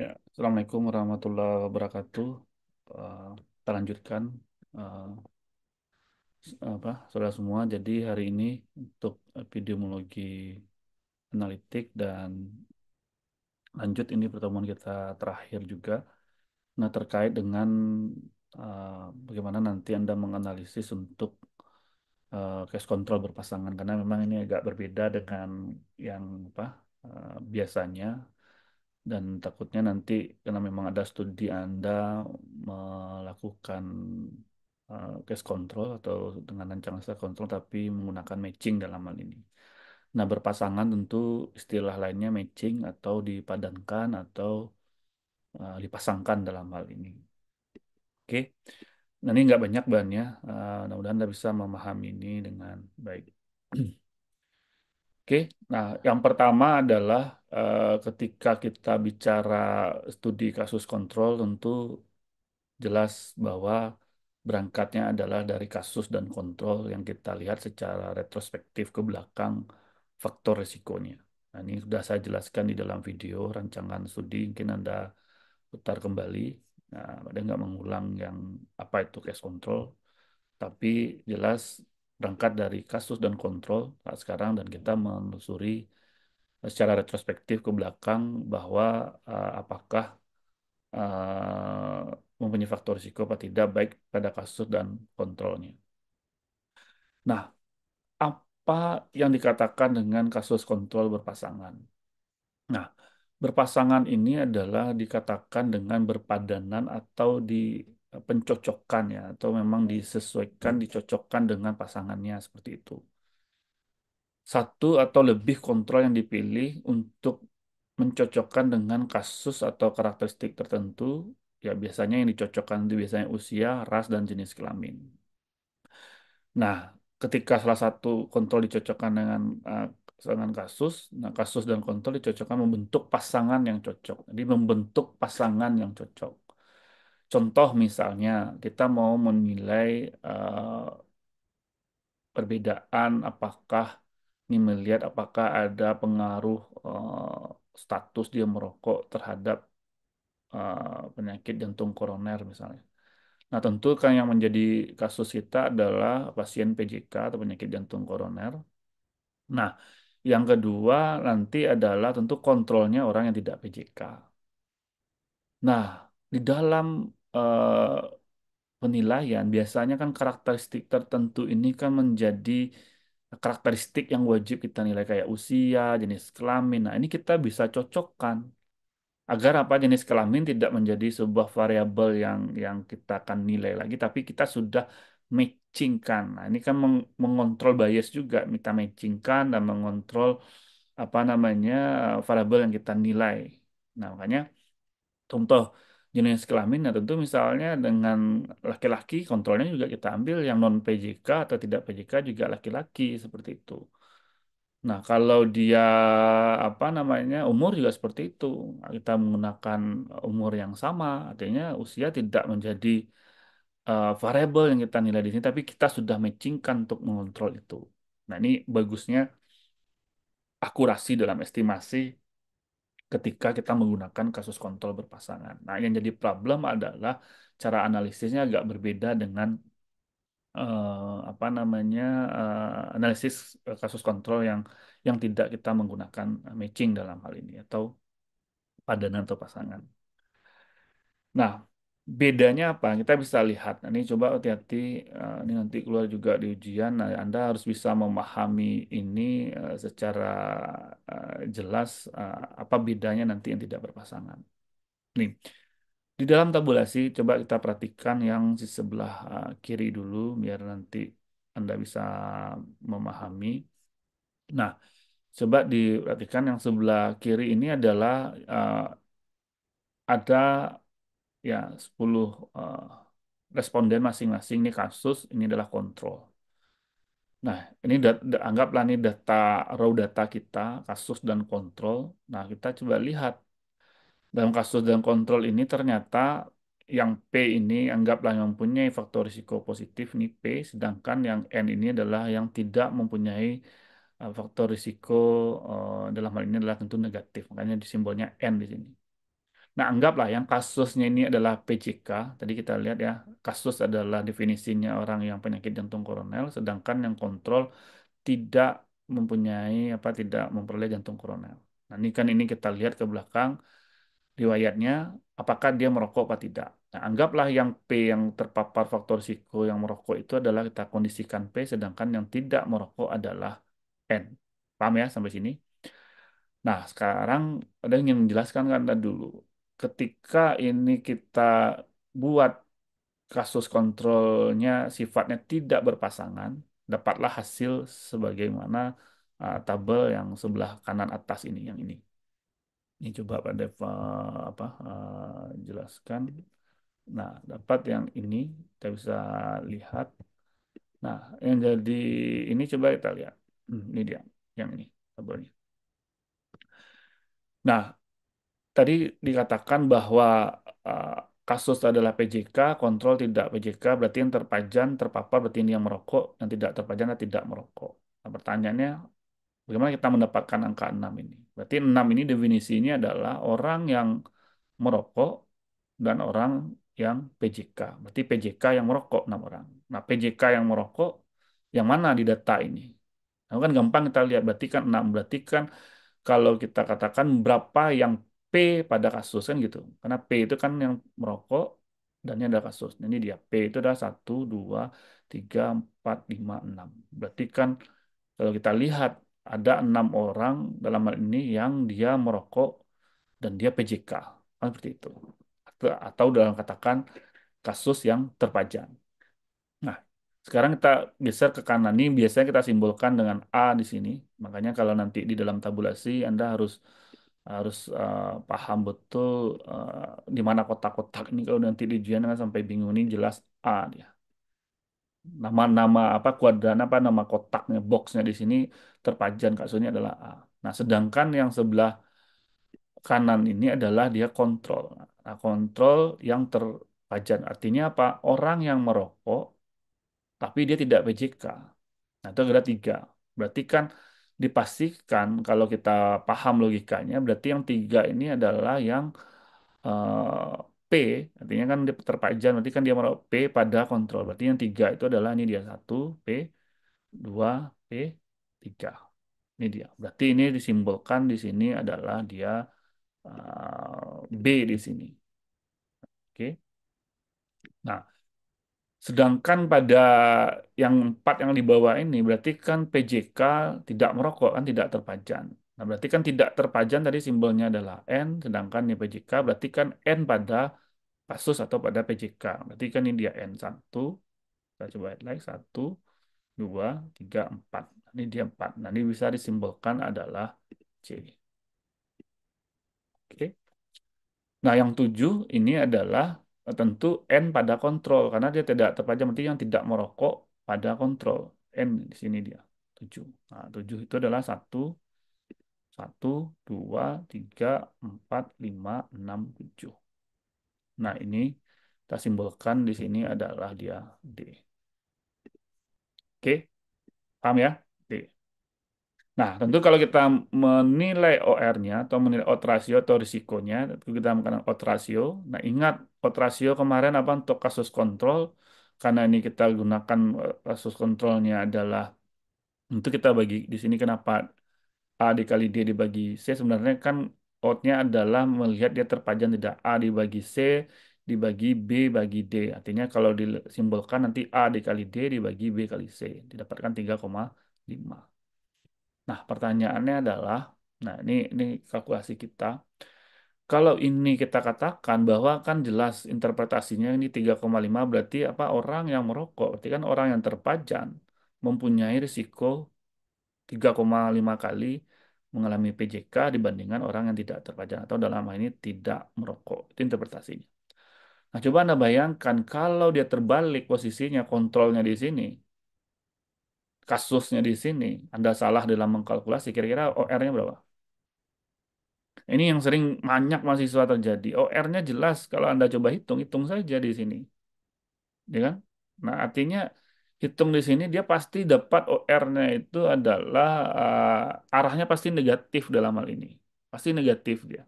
Ya, Assalamualaikum warahmatullahi wabarakatuh. Uh, kita lanjutkan eh, apa saudara semua. Jadi hari ini untuk epidemiologi analitik dan lanjut ini pertemuan kita terakhir juga. Nah terkait dengan eh, bagaimana nanti anda menganalisis untuk uh, case control berpasangan karena memang ini agak berbeda dengan yang apa biasanya dan takutnya nanti karena memang ada studi Anda melakukan uh, case control atau dengan rancang kontrol tapi menggunakan matching dalam hal ini. Nah, berpasangan tentu istilah lainnya matching atau dipadankan atau uh, dipasangkan dalam hal ini. Oke. Okay. Nah, ini nggak banyak bahannya. Uh, mudah-mudahan Anda bisa memahami ini dengan baik. Oke, nah yang pertama adalah eh, ketika kita bicara studi kasus kontrol tentu jelas bahwa berangkatnya adalah dari kasus dan kontrol yang kita lihat secara retrospektif ke belakang faktor resikonya. Nah, ini sudah saya jelaskan di dalam video rancangan studi, mungkin Anda putar kembali. Nah, Anda nggak mengulang yang apa itu case control, tapi jelas berangkat dari kasus dan kontrol saat sekarang dan kita menelusuri eh, secara retrospektif ke belakang bahwa uh, apakah uh, eh, mempunyai faktor risiko atau tidak baik pada kasus dan kontrolnya. Nah, apa yang dikatakan dengan kasus kontrol berpasangan? Nah, berpasangan ini adalah dikatakan dengan berpadanan atau di pencocokan ya atau memang disesuaikan hmm. dicocokkan dengan pasangannya seperti itu satu atau lebih kontrol yang dipilih untuk mencocokkan dengan kasus atau karakteristik tertentu ya biasanya yang dicocokkan itu biasanya usia ras dan jenis kelamin nah ketika salah satu kontrol dicocokkan dengan eh, dengan kasus nah kasus dan kontrol dicocokkan membentuk pasangan yang cocok jadi membentuk pasangan yang cocok Contoh misalnya kita mau menilai uh, perbedaan apakah ini melihat apakah ada pengaruh uh, status dia merokok terhadap uh, penyakit jantung koroner misalnya. Nah, tentu kan yang menjadi kasus kita adalah pasien PJK atau penyakit jantung koroner. Nah, yang kedua nanti adalah tentu kontrolnya orang yang tidak PJK. Nah, di dalam Eh, penilaian, biasanya kan karakteristik tertentu ini kan menjadi karakteristik yang wajib kita nilai kayak usia, jenis kelamin. Nah, ini kita bisa cocokkan agar apa jenis kelamin tidak menjadi sebuah variabel yang yang kita akan nilai lagi, tapi kita sudah matchingkan. Nah, ini kan meng- mengontrol bias juga, kita matchingkan dan mengontrol apa namanya variabel yang kita nilai. Nah, makanya contoh jenis kelamin. ya tentu misalnya dengan laki-laki kontrolnya juga kita ambil yang non PJK atau tidak PJK juga laki-laki seperti itu. Nah, kalau dia apa namanya umur juga seperti itu. Kita menggunakan umur yang sama, artinya usia tidak menjadi uh, eh, variabel yang kita nilai di sini, tapi kita sudah matchingkan untuk mengontrol itu. Nah, ini bagusnya akurasi dalam estimasi ketika kita menggunakan kasus kontrol berpasangan. Nah, yang jadi problem adalah cara analisisnya agak berbeda dengan uh, apa namanya uh, analisis eh, kasus kontrol yang yang tidak kita menggunakan matching dalam hal ini atau padanan atau pasangan. Nah, bedanya apa? Kita bisa lihat. Nah, ini coba hati-hati. Eh, ini nanti keluar juga di ujian. Nah, Anda harus bisa memahami ini eh, secara eh, jelas apa bedanya nanti yang tidak berpasangan. Nih, di dalam tabulasi coba kita perhatikan yang di sebelah kiri dulu biar nanti Anda bisa memahami. Nah, coba diperhatikan yang sebelah kiri ini adalah uh, ada ya 10 uh, eh, responden masing-masing ini kasus ini adalah kontrol. Nah, ini anggaplah ini data raw data kita kasus dan kontrol. Nah, kita coba lihat dalam kasus dan kontrol ini ternyata yang P ini anggaplah yang mempunyai faktor risiko positif nih P, sedangkan yang N ini adalah yang tidak mempunyai eh, faktor risiko uh, dalam hal ini adalah tentu negatif. Makanya disimbolnya N di sini. Nah, anggaplah yang kasusnya ini adalah PCK Tadi kita lihat ya, kasus adalah definisinya orang yang penyakit jantung koroner, sedangkan yang kontrol tidak mempunyai apa tidak memperoleh jantung koroner. Nah, ini kan ini kita lihat ke belakang riwayatnya apakah dia merokok atau tidak. Nah, anggaplah yang P yang terpapar faktor risiko yang merokok itu adalah kita kondisikan P sedangkan yang tidak merokok adalah N. Paham ya sampai sini? Nah, sekarang ada yang ingin menjelaskan kan dulu ketika ini kita buat kasus kontrolnya sifatnya tidak berpasangan, dapatlah hasil sebagaimana uh, tabel yang sebelah kanan atas ini yang ini. Ini coba Pak Dev eh, apa uh, jelaskan. Nah, dapat yang ini kita bisa lihat. Nah, yang jadi ini coba kita lihat. Hmm, ini dia yang ini tabelnya. Nah, tadi dikatakan bahwa uh, kasus adalah PJK, kontrol tidak PJK, berarti yang terpajan, terpapar, berarti ini yang merokok, yang tidak terpajan dan tidak merokok. Nah, pertanyaannya, bagaimana kita mendapatkan angka 6 ini? Berarti 6 ini definisinya adalah orang yang merokok dan orang yang PJK. Berarti PJK yang merokok 6 orang. Nah, PJK yang merokok, yang mana di data ini? Nah, kan gampang kita lihat, berarti kan 6, berarti kan kalau kita katakan berapa yang P pada kasus kan gitu. Karena P itu kan yang merokok dan ini adalah kasus. Ini dia P itu adalah 1, 2, 3, 4, 5, 6. Berarti kan kalau kita lihat ada enam orang dalam hal ini yang dia merokok dan dia PJK. Kan seperti itu. Atau dalam katakan kasus yang terpajang. Nah, sekarang kita geser ke kanan ini biasanya kita simbolkan dengan A di sini. Makanya kalau nanti di dalam tabulasi Anda harus harus uh, paham betul uh, di mana kotak-kotak ini kalau nanti di ujian kan sampai bingung ini jelas A dia. Nama-nama apa kuadran apa nama kotaknya boxnya di sini terpajan kasusnya adalah A. Nah, sedangkan yang sebelah kanan ini adalah dia kontrol. Nah, kontrol yang terpajan artinya apa? Orang yang merokok tapi dia tidak PJK. Nah, itu ada tiga. Berarti kan dipastikan kalau kita paham logikanya berarti yang tiga ini adalah yang uh, P artinya kan dia terpajan berarti kan dia merok P pada kontrol berarti yang tiga itu adalah ini dia satu P dua P tiga ini dia berarti ini disimbolkan di sini adalah dia uh, B di sini oke okay. nah Sedangkan pada yang empat yang di bawah ini berarti kan PJK tidak merokok kan tidak terpajan. Nah, berarti kan tidak terpajan tadi simbolnya adalah N, sedangkan di PJK berarti kan N pada kasus atau pada PJK. Berarti kan ini dia N1. Kita coba add like 1, 2, 3, 4. Ini dia 4. Nah, ini bisa disimbolkan adalah C. Oke. Nah, yang 7 ini adalah Eh, tentu n pada kontrol karena dia tidak terpajang berarti yang tidak merokok pada kontrol n di sini dia 7. Nah, 7 itu adalah 1 1 2 3 4 5 6 7. Nah, ini kita simbolkan di sini adalah dia D. Oke. Paham ya? D. Nah, tentu kalau kita menilai OR-nya atau menilai odds ratio atau risikonya, kita menggunakan odds ratio. Nah, ingat odds ratio kemarin apa untuk kasus kontrol, karena ini kita gunakan eh, kasus kontrolnya adalah untuk kita bagi di sini kenapa A dikali D dibagi C sebenarnya kan odds nya adalah melihat dia terpajang tidak A dibagi C dibagi B bagi D. Artinya kalau disimbolkan nanti A dikali D dibagi B kali C. Didapatkan 3,5. Nah, pertanyaannya adalah, nah ini ini kalkulasi kita. Kalau ini kita katakan bahwa kan jelas interpretasinya ini 3,5 berarti apa orang yang merokok, berarti kan orang yang terpajan mempunyai risiko 3,5 kali mengalami PJK dibandingkan orang yang tidak terpajang atau dalam hal ini tidak merokok. Itu interpretasinya. Nah, coba Anda bayangkan kalau dia terbalik posisinya, kontrolnya di sini, kasusnya di sini Anda salah dalam mengkalkulasi, kira-kira OR-nya berapa? Ini yang sering banyak mahasiswa terjadi. OR-nya jelas kalau Anda coba hitung, hitung saja di sini. Ya kan? Nah, artinya hitung di sini dia pasti dapat OR-nya itu adalah uh, arahnya pasti negatif dalam hal ini. Pasti negatif dia.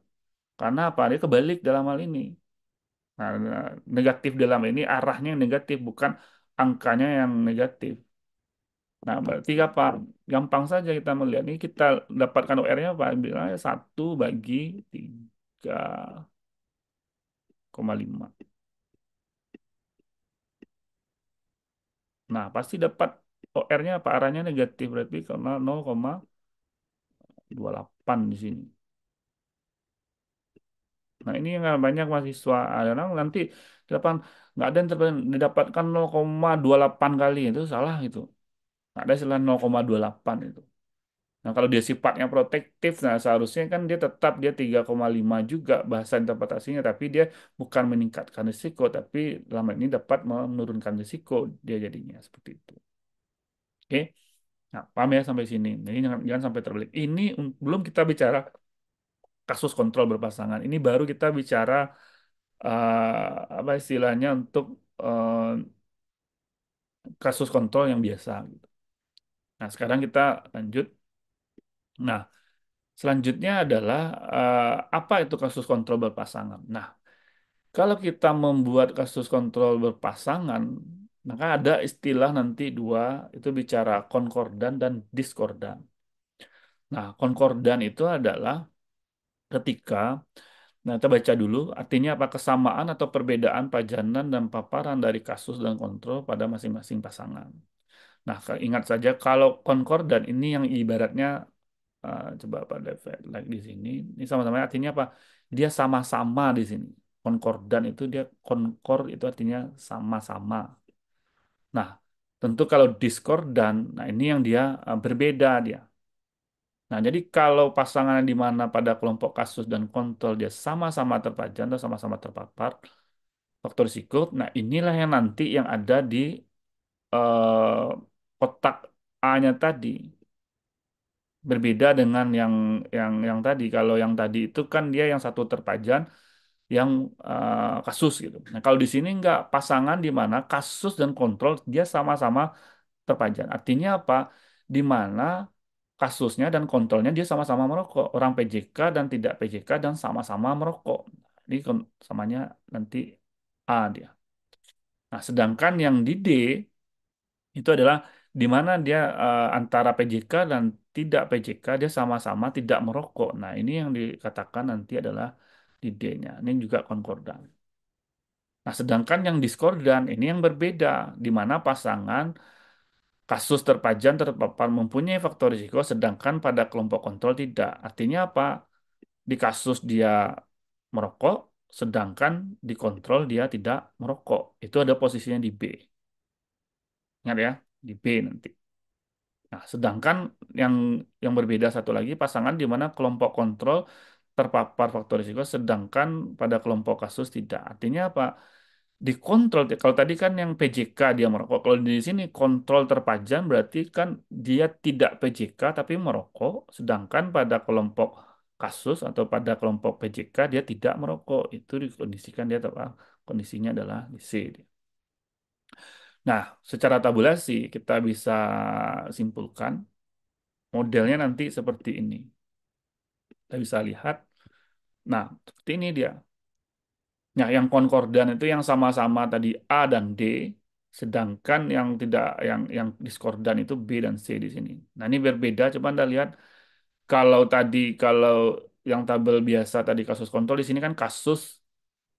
Karena apa? Dia kebalik dalam hal ini. Nah, negatif dalam ini arahnya yang negatif bukan angkanya yang negatif. Nah, berarti apa? Gampang saja kita melihat ini kita dapatkan UR-nya apa? Bilangnya satu bagi tiga koma lima. Nah, pasti dapat OR-nya apa? Arahnya negatif berarti karena 0,28 di sini. Nah, ini yang banyak mahasiswa ada orang nanti delapan nggak ada yang didapatkan 0,28 kali itu salah itu. Ada istilah 0,28 itu. Nah, kalau dia sifatnya protektif, nah seharusnya kan dia tetap dia 3,5 juga bahasa interpretasinya, tapi dia bukan meningkatkan risiko, tapi dalam ini dapat menurunkan risiko dia jadinya seperti itu. Oke. Nah, paham ya sampai sini. Ini jangan, jangan sampai terbalik. Ini belum kita bicara kasus kontrol berpasangan. Ini baru kita bicara uh, apa istilahnya untuk uh, kasus kontrol yang biasa gitu. Nah, sekarang kita lanjut. Nah, selanjutnya adalah uh, apa itu kasus kontrol berpasangan. Nah, kalau kita membuat kasus kontrol berpasangan, maka ada istilah nanti dua itu bicara konkordan dan diskordan. Nah, konkordan itu adalah ketika Nah, kita baca dulu artinya apa kesamaan atau perbedaan pajanan dan paparan dari kasus dan kontrol pada masing-masing pasangan. Nah, ingat saja kalau konkordan ini yang ibaratnya uh, coba Pak David like di sini, ini sama-sama artinya apa? Dia sama-sama di sini. Konkordan itu dia konkor itu artinya sama-sama. Nah, tentu kalau diskordan, nah ini yang dia uh, berbeda dia. Nah, jadi kalau pasangan di mana pada kelompok kasus dan kontrol dia sama-sama terpajan atau sama-sama terpapar faktor risiko, nah inilah yang nanti yang ada di eh, kotak A-nya tadi berbeda dengan yang yang yang tadi. Kalau yang tadi itu kan dia yang satu terpajan, yang uh, kasus gitu. Nah, kalau di sini nggak pasangan di mana kasus dan kontrol dia sama-sama terpajan. Artinya apa? Di mana kasusnya dan kontrolnya dia sama-sama merokok. Orang PJK dan tidak PJK dan sama-sama merokok. Ini samanya nanti A dia. Nah, sedangkan yang di D itu adalah di mana dia uh, antara PJK dan tidak PJK dia sama-sama tidak merokok. Nah, ini yang dikatakan nanti adalah di D-nya. Ini juga konkordan. Nah, sedangkan yang diskordan ini yang berbeda, di mana pasangan kasus terpajan terpapar mempunyai faktor risiko, sedangkan pada kelompok kontrol tidak. Artinya apa? Di kasus dia merokok, sedangkan di kontrol dia tidak merokok. Itu ada posisinya di B. Ingat ya, di B nanti. Nah, sedangkan yang yang berbeda satu lagi pasangan di mana kelompok kontrol terpapar faktor risiko sedangkan pada kelompok kasus tidak. Artinya apa? Dikontrol kalau tadi kan yang PJK dia merokok. Kalau di sini kontrol terpajan berarti kan dia tidak PJK tapi merokok sedangkan pada kelompok kasus atau pada kelompok PJK dia tidak merokok. Itu dikondisikan dia apa? Kondisinya adalah di sini. Nah, secara tabulasi kita bisa simpulkan modelnya nanti seperti ini. Kita bisa lihat. Nah, seperti ini dia. Nah, yang konkordan itu yang sama-sama tadi A dan D, sedangkan yang tidak yang yang diskordan itu B dan C di sini. Nah, ini berbeda coba Anda lihat kalau tadi kalau yang tabel biasa tadi kasus kontrol di sini kan kasus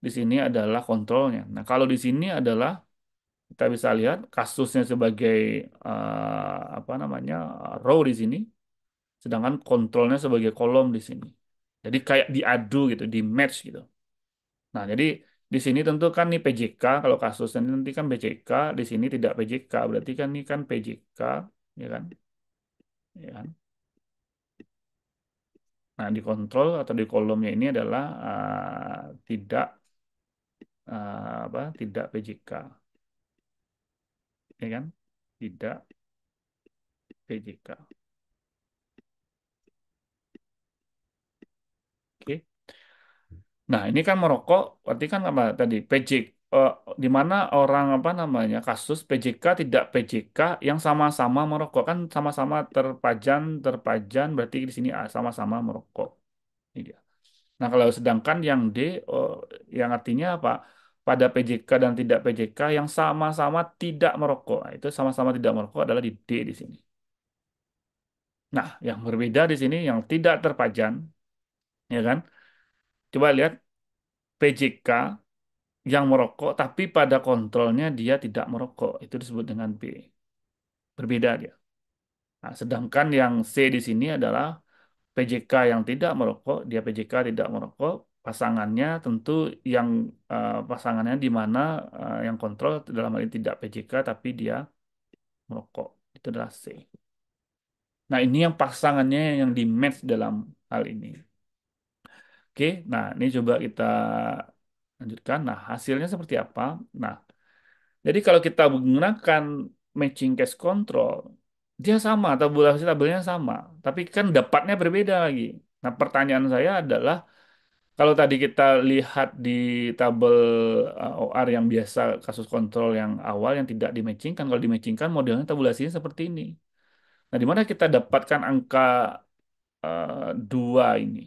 di sini adalah kontrolnya. Nah, kalau di sini adalah kita bisa lihat kasusnya sebagai uh, apa namanya row di sini, sedangkan kontrolnya sebagai kolom di sini. Jadi kayak diadu gitu, di match gitu. Nah, jadi di sini tentu kan nih PJK kalau kasusnya nanti kan PJK di sini tidak PJK berarti kan ini kan PJK ya kan ya kan nah di kontrol atau di kolomnya ini adalah uh, tidak uh, apa tidak PJK ya kan? Tidak PJK. Oke. Nah, ini kan merokok, berarti kan apa tadi PJK uh, eh, di mana orang apa namanya kasus PJK tidak PJK yang sama-sama merokok kan sama-sama terpajan terpajan berarti di sini ah, sama-sama merokok. Ini dia. Nah, kalau sedangkan yang D uh, yang artinya apa? pada PJK dan tidak PJK yang sama-sama tidak merokok. Nah, itu sama-sama tidak merokok adalah di D di sini. Nah, yang berbeda di sini yang tidak terpajan, ya kan? Coba lihat PJK yang merokok tapi pada kontrolnya dia tidak merokok. Itu disebut dengan B. Berbeda dia. Nah, sedangkan yang C di sini adalah PJK yang tidak merokok, dia PJK tidak merokok, pasangannya tentu yang uh, pasangannya di mana uh, yang kontrol dalam hal ini tidak PJK tapi dia merokok itu adalah C. Nah ini yang pasangannya yang di match dalam hal ini. Oke, nah ini coba kita lanjutkan. Nah hasilnya seperti apa? Nah jadi kalau kita menggunakan matching case control dia sama tabulasi tabelnya sama tapi kan dapatnya berbeda lagi. Nah pertanyaan saya adalah kalau tadi kita lihat di tabel eh, OR yang biasa kasus kontrol yang awal yang tidak dimatchingkan, kalau dimatchingkan modelnya tabulasinya seperti ini. Nah, di mana kita dapatkan angka eh, dua uh, ini,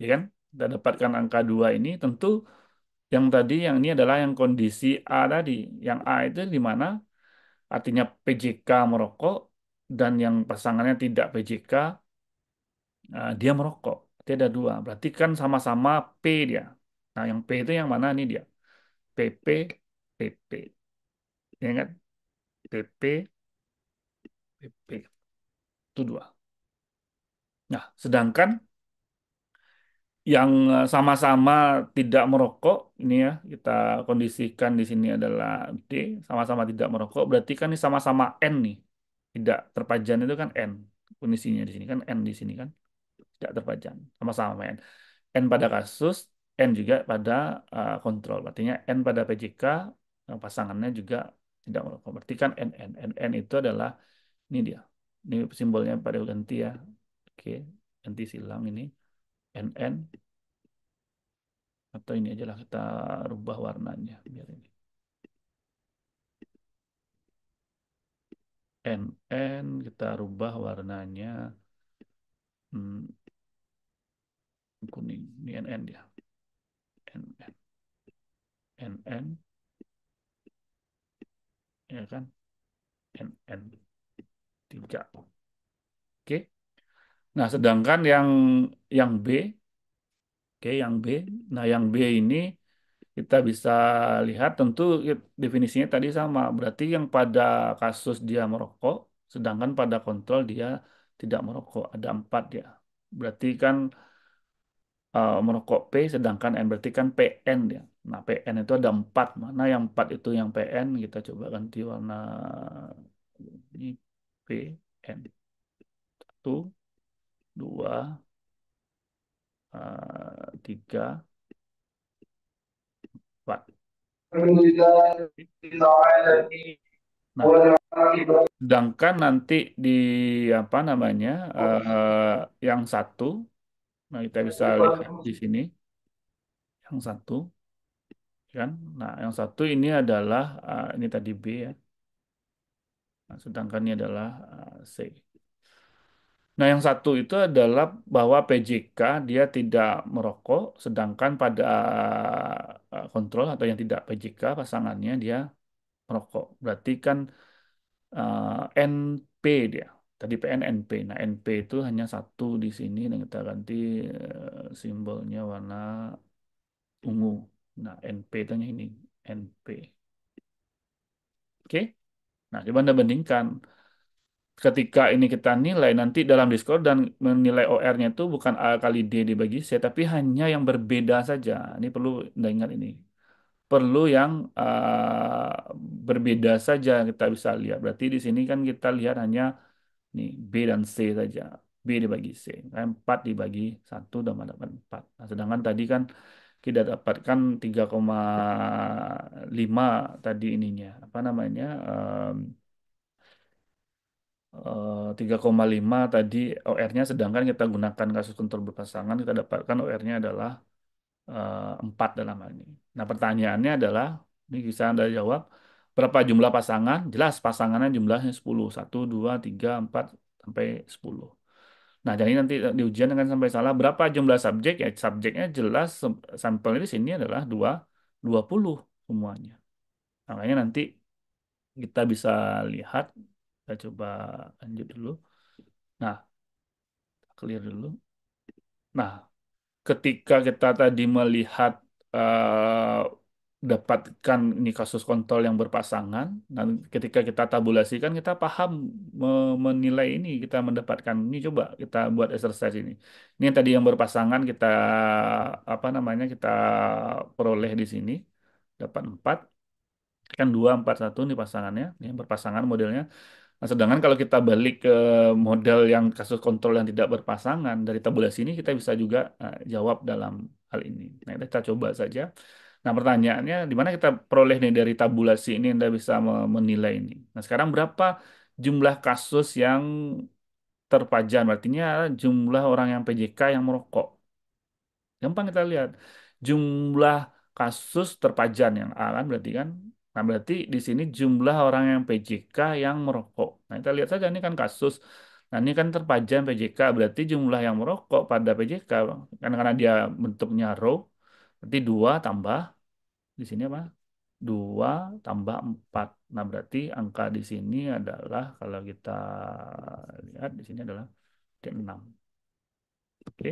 ya kan? Kita dapatkan angka dua ini tentu yang tadi yang ini adalah yang kondisi A tadi, yang A itu di mana artinya PJK merokok dan yang pasangannya tidak PJK uh, eh, dia merokok. Berarti ada dua. Berarti kan sama-sama P dia. Nah, yang P itu yang mana? nih dia. PP, PP. Ya kan? PP, PP. Itu dua. Nah, sedangkan yang eh, sama-sama tidak merokok, ini ya, kita kondisikan di sini adalah D, sama-sama tidak merokok, berarti kan ini sama-sama N nih. Tidak terpajan itu kan N, kondisinya di sini kan N di sini kan tidak terpajang sama-sama main n pada kasus n juga pada uh, kontrol artinya n pada PJK eh, pasangannya juga tidak melakukan berarti kan n n n n itu adalah ini dia ini simbolnya pada ganti ya oke ganti silang ini n n atau ini aja lah kita rubah warnanya biar ini N, N, kita rubah warnanya hmm kuning. ini NN dia NN NN ya kan NN tiga oke nah sedangkan yang yang B oke yang B nah yang B ini kita bisa lihat tentu definisinya tadi sama berarti yang pada kasus dia merokok sedangkan pada kontrol dia tidak merokok ada empat ya berarti kan uh, merokok P sedangkan N berarti kan PN ya. Nah, PN itu ada empat. Mana yang empat itu yang PN kita coba ganti warna ini PN. Satu, dua, uh, tiga, empat. Nah, sedangkan nanti di apa namanya uh, yang satu Nah, kita bisa iya, lihat di sini. Yang satu. Ya kan? Nah, yang satu ini adalah, uh, ini tadi B ya. Nah, sedangkan ini adalah uh, C. Nah, yang satu itu adalah bahwa PJK dia tidak merokok, sedangkan pada eh, kontrol atau yang tidak PJK pasangannya dia merokok. Berarti kan uh, NP dia tadi PN NP. Nah, NP itu hanya satu di sini dan kita ganti eh, simbolnya warna ungu. Nah, NP itu hanya ini, NP. Oke. Nah, coba Anda bandingkan. Ketika ini kita nilai nanti dalam Discord dan menilai OR-nya itu bukan A kali D dibagi C, tapi hanya yang berbeda saja. Ini perlu Anda ingat ini. Perlu yang uh, berbeda saja kita bisa lihat. Berarti di sini kan kita lihat hanya Nih, B dan C saja. B dibagi C. 4 dibagi 1 dan dapat 4. Nah, sedangkan tadi kan kita dapatkan 3,5 tadi ininya. Apa namanya? Um, 3,5 eh, tadi OR-nya sedangkan kita gunakan kasus kontrol berpasangan kita dapatkan OR-nya adalah uh, eh, 4 dalam hal ini. Nah pertanyaannya adalah, ini bisa Anda jawab, berapa jumlah pasangan? Jelas pasangannya jumlahnya 10. 1, 2, 3, 4, sampai 10. Nah, jadi nanti di ujian akan sampai salah berapa jumlah subjek ya subjeknya jelas sampelnya di sini adalah 2 20 semuanya. Nah, makanya nanti kita bisa lihat kita coba lanjut dulu. Nah, clear dulu. Nah, ketika kita tadi melihat uh, dapatkan ini kasus kontrol yang berpasangan dan nah, ketika kita tabulasikan kita paham menilai ini kita mendapatkan ini coba kita buat exercise ini ini yang tadi yang berpasangan kita apa namanya kita peroleh di sini dapat empat kan dua empat satu ini pasangannya ini yang berpasangan modelnya Nah, sedangkan kalau kita balik ke model yang kasus kontrol yang tidak berpasangan dari tabulasi ini kita bisa juga uh, jawab dalam hal ini. Nah, kita coba saja. Nah, pertanyaannya di mana kita peroleh nih dari tabulasi ini Anda bisa menilai ini. Nah, sekarang berapa jumlah kasus yang terpajan? Artinya jumlah orang yang PJK yang merokok. Gampang kita lihat jumlah kasus terpajan yang A kan berarti kan. Nah, berarti di sini jumlah orang yang PJK yang merokok. Nah, kita lihat saja ini kan kasus Nah, ini kan terpajan PJK, berarti jumlah yang merokok pada PJK, kan karena dia bentuknya row, berarti dua tambah di sini apa? 2 tambah 4. Nah, berarti angka di sini adalah, kalau kita lihat, di sini adalah 6 Oke.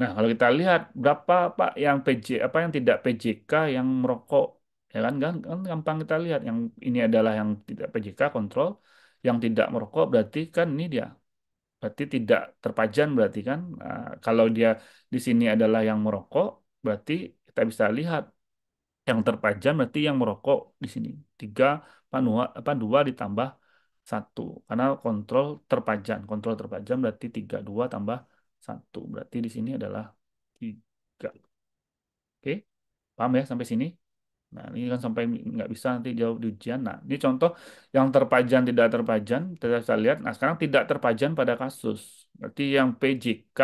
Nah, kalau kita lihat, berapa Pak yang PJ, apa yang tidak PJK yang merokok? Ya kan, kan, kan gampang kita lihat. Yang ini adalah yang tidak PJK, kontrol. Yang tidak merokok berarti kan ini dia. Berarti tidak terpajan berarti kan. Nah, kalau dia di sini adalah yang merokok, berarti kita bisa lihat yang terpajam berarti yang merokok di sini tiga panua apa dua ditambah satu karena kontrol terpajam kontrol terpajam berarti tiga dua tambah satu berarti di sini adalah tiga oke paham ya sampai sini nah ini kan sampai nggak bisa nanti jawab di ujian nah ini contoh yang terpajam tidak terpajam kita bisa lihat nah sekarang tidak terpajam pada kasus berarti yang PJK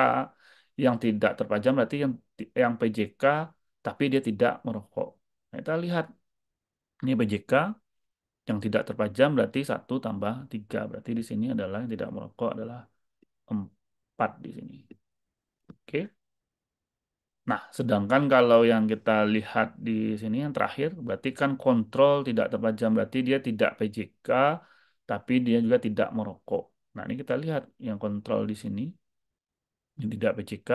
yang tidak terpajam berarti yang yang PJK tapi dia tidak merokok Nah, kita lihat ini PJK yang tidak terpajam berarti satu tambah tiga Berarti di sini adalah yang tidak merokok adalah empat di sini. Oke. Nah, sedangkan kalau yang kita lihat di sini yang terakhir berarti kan kontrol tidak terpajam berarti dia tidak PJK tapi dia juga tidak merokok. Nah, ini kita lihat yang kontrol di sini yang tidak PJK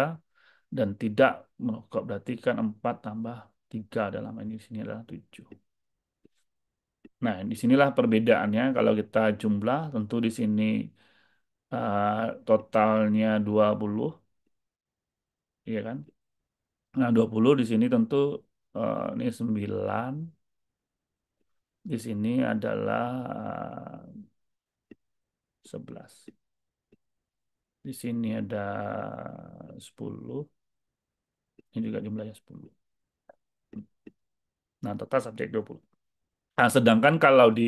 dan tidak merokok berarti kan empat tambah tiga dalam ini di sini adalah 7. Nah, disinilah perbedaannya kalau kita jumlah tentu di sini uh, totalnya 20 iya kan. Nah, dua puluh di sini tentu uh, ini 9 di sini adalah uh, di sini ada sepuluh ini juga jumlahnya sepuluh Nah, total subjek 20. Nah, sedangkan kalau di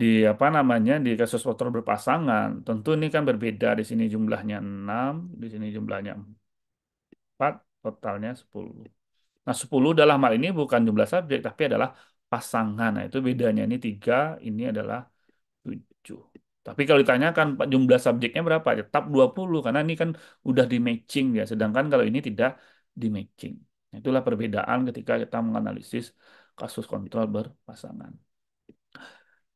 di apa namanya di kasus motor berpasangan, tentu ini kan berbeda. Di sini jumlahnya 6, di sini jumlahnya 4, totalnya 10. Nah, 10 dalam hal ini bukan jumlah subjek tapi adalah pasangan. Nah, itu bedanya ini tiga ini adalah 7. Tapi kalau ditanyakan jumlah subjeknya berapa, ya, tetap 20 karena ini kan udah di matching ya. Sedangkan kalau ini tidak di matching. Itulah perbedaan ketika kita menganalisis kasus kontrol berpasangan.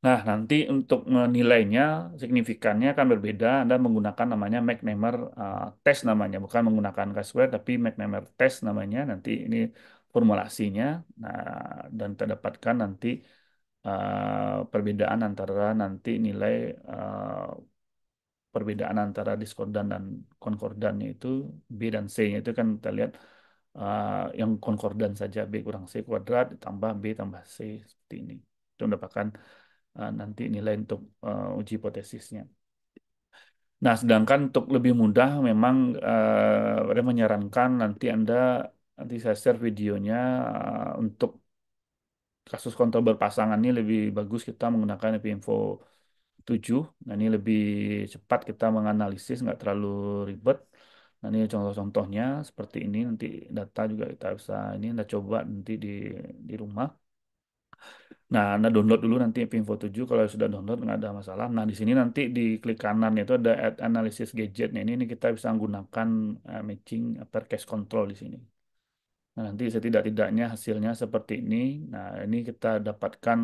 Nah, nanti untuk menilainya signifikannya akan berbeda. Anda menggunakan namanya McNamara uh, test namanya, bukan menggunakan Kasper tapi McNamara test namanya. Nanti ini formulasinya. Nah, dan terdapatkan nanti uh, perbedaan antara nanti nilai uh, perbedaan antara diskordan dan konkordannya itu B dan C-nya itu kan kita lihat Eh, yang konkordan saja B kurang C kuadrat ditambah B tambah C seperti ini. Itu mendapatkan uh, nanti nilai untuk uh, uji hipotesisnya. Nah, sedangkan untuk lebih mudah memang uh, menyarankan nanti Anda nanti saya share videonya uh, untuk kasus kontrol berpasangan ini lebih bagus kita menggunakan info 7. Nah, ini lebih cepat kita menganalisis, nggak terlalu ribet. Nah, ini contoh-contohnya seperti ini nanti data juga kita bisa ini Anda coba nanti di di rumah. Nah, Anda download dulu nanti Pinfo 7 kalau sudah download nggak ada masalah. Nah, di sini nanti di klik kanan itu ada add analysis gadget. Nah, ini, ini kita bisa menggunakan uh, eh, matching eh, per case control di sini. Nah, nanti setidak-tidaknya hasilnya seperti ini. Nah, ini kita dapatkan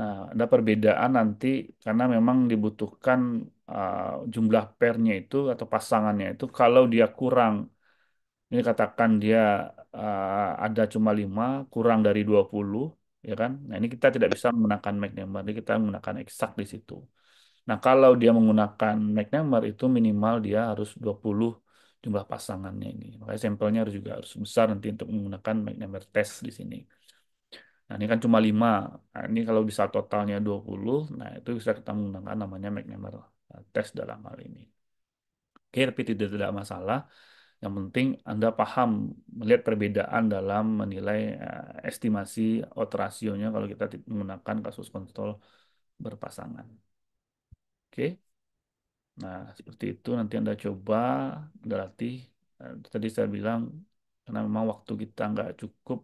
Nah, ada perbedaan nanti karena memang dibutuhkan uh, jumlah pernya itu atau pasangannya itu kalau dia kurang ini katakan dia uh, ada cuma 5 kurang dari 20 ya kan nah ini kita tidak bisa menggunakan make number ini kita menggunakan exact di situ nah kalau dia menggunakan make number itu minimal dia harus 20 jumlah pasangannya ini makanya sampelnya harus juga harus besar nanti untuk menggunakan make number test di sini Nah, ini kan cuma 5. Nah, ini kalau bisa totalnya 20, nah itu bisa kita menggunakan namanya make number Eh, tes dalam hal ini. Oke, tapi tidak tidak masalah. Yang penting Anda paham melihat perbedaan dalam menilai uh, estimasi out kalau kita menggunakan kasus kontrol berpasangan. Oke. Nah, seperti itu nanti Anda coba Anda latih. Uh, tadi saya bilang karena memang waktu kita nggak cukup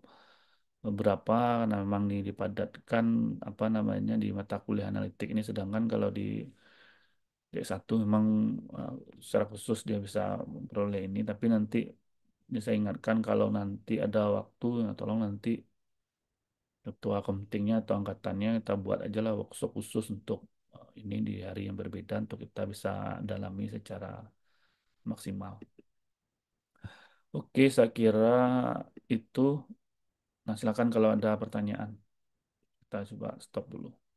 beberapa karena memang ini dipadatkan apa namanya di mata kuliah analitik ini sedangkan kalau di D1 memang eh, secara khusus dia bisa memperoleh ini tapi nanti bisa saya ingatkan kalau nanti ada waktu ya tolong nanti ketua komtingnya atau angkatannya kita buat aja lah workshop khusus untuk eh, ini di hari yang berbeda untuk kita bisa dalami secara maksimal. Oke, saya kira itu. Nah, silakan kalau ada pertanyaan. Kita coba stop dulu.